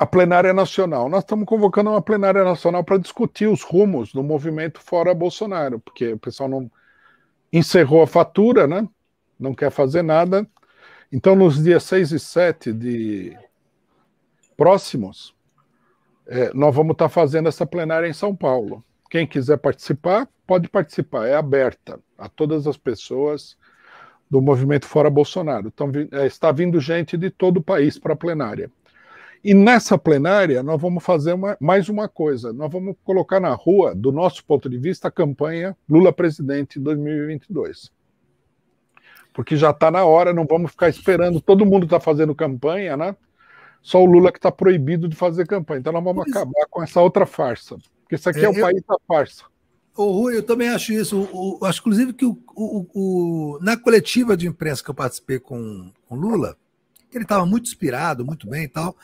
a plenária nacional. Nós estamos convocando uma plenária nacional para discutir os rumos do movimento fora Bolsonaro, porque o pessoal não encerrou a fatura, né? Não quer fazer nada. Então, nos dias 6 e 7 de próximos, é, nós vamos estar fazendo essa plenária em São Paulo. Quem quiser participar, pode participar. É aberta a todas as pessoas do movimento Fora Bolsonaro. Então, está vindo gente de todo o país para a plenária. E nessa plenária, nós vamos fazer uma, mais uma coisa: nós vamos colocar na rua, do nosso ponto de vista, a campanha Lula presidente 2022. Porque já está na hora, não vamos ficar esperando. Todo mundo está fazendo campanha, né? Só o Lula que está proibido de fazer campanha. Então nós vamos acabar com essa outra farsa. Porque isso aqui é, é o eu, país da farsa. Rui, eu também acho isso. O, o, acho, inclusive, que o, na coletiva de imprensa que eu participei com o Lula que ele estava muito inspirado, muito bem e tal,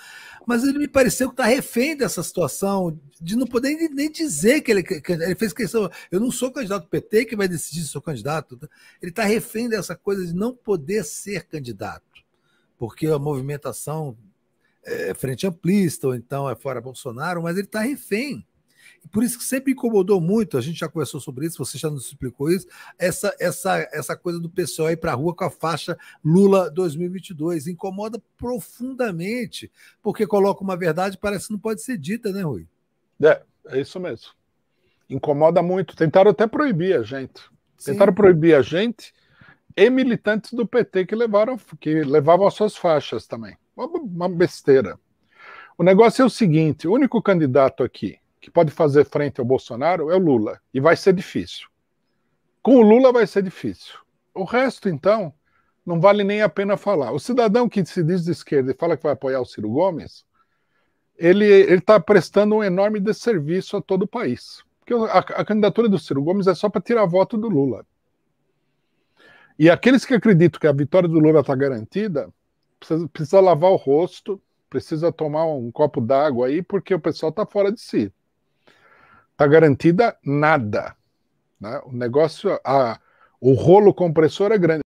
mas ele me pareceu que está refém dessa situação, de não poder nem dizer que ele, ele fez questão. Eu não sou candidato PT que vai decidir se sou candidato. Tá? Ele está refém dessa coisa de não poder ser candidato, porque a movimentação é frente amplista, ou então é fora Bolsonaro, mas ele está refém por isso que sempre incomodou muito, a gente já conversou sobre isso, você já nos explicou isso, essa, essa, essa coisa do pessoal ir para a rua com a faixa Lula 2022. Incomoda profundamente, porque coloca uma verdade parece que não pode ser dita, né, Rui? É, é isso mesmo. Incomoda muito. Tentaram até proibir a gente. Sim. Tentaram proibir a gente e militantes do PT que levaram, que levavam as suas faixas também. uma besteira. O negócio é o seguinte: o único candidato aqui que pode fazer frente ao Bolsonaro é o Lula. E vai ser difícil. Com o Lula vai ser difícil. O resto, então, não vale nem a pena falar. O cidadão que se diz de esquerda e fala que vai apoiar o Ciro Gomes, ele está prestando um enorme desserviço a todo o país. Porque a, a candidatura do Ciro Gomes é só para tirar voto do Lula. E aqueles que acreditam que a vitória do Lula está garantida, precisa, precisa, lavar o rosto, precisa tomar um copo d'água aí, porque o pessoal está fora de si está garantida nada. Né? O negócio, a, o rolo compressor é grande.